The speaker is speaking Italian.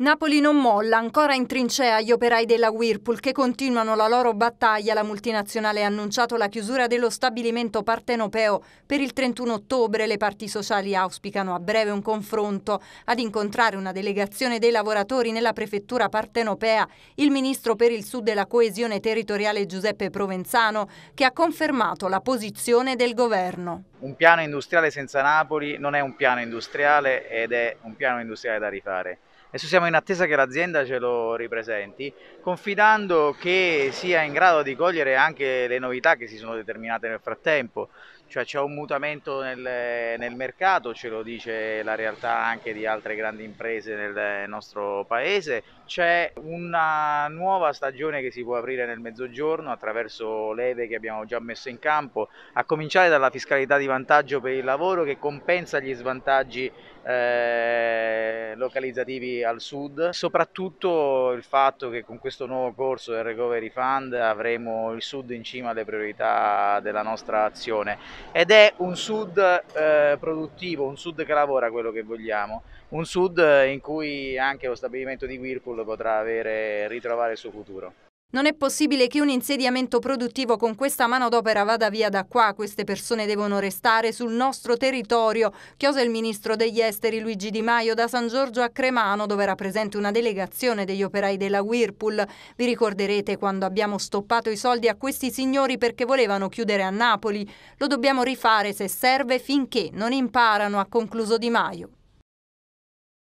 Napoli non molla, ancora in trincea gli operai della Whirlpool che continuano la loro battaglia. La multinazionale ha annunciato la chiusura dello stabilimento partenopeo per il 31 ottobre. Le parti sociali auspicano a breve un confronto. Ad incontrare una delegazione dei lavoratori nella prefettura partenopea, il ministro per il Sud e la coesione territoriale Giuseppe Provenzano, che ha confermato la posizione del governo un piano industriale senza Napoli non è un piano industriale ed è un piano industriale da rifare. Adesso siamo in attesa che l'azienda ce lo ripresenti, confidando che sia in grado di cogliere anche le novità che si sono determinate nel frattempo, cioè c'è un mutamento nel, nel mercato, ce lo dice la realtà anche di altre grandi imprese nel nostro paese, c'è una nuova stagione che si può aprire nel mezzogiorno attraverso leve che abbiamo già messo in campo, a cominciare dalla fiscalità di vantaggio per il lavoro che compensa gli svantaggi eh, localizzativi al sud, soprattutto il fatto che con questo nuovo corso del Recovery Fund avremo il sud in cima alle priorità della nostra azione ed è un sud eh, produttivo, un sud che lavora quello che vogliamo, un sud in cui anche lo stabilimento di Whirlpool potrà avere, ritrovare il suo futuro. Non è possibile che un insediamento produttivo con questa manodopera vada via da qua, queste persone devono restare sul nostro territorio, chiose il ministro degli esteri Luigi Di Maio da San Giorgio a Cremano dove era presente una delegazione degli operai della Whirlpool. Vi ricorderete quando abbiamo stoppato i soldi a questi signori perché volevano chiudere a Napoli. Lo dobbiamo rifare se serve finché non imparano, ha concluso Di Maio.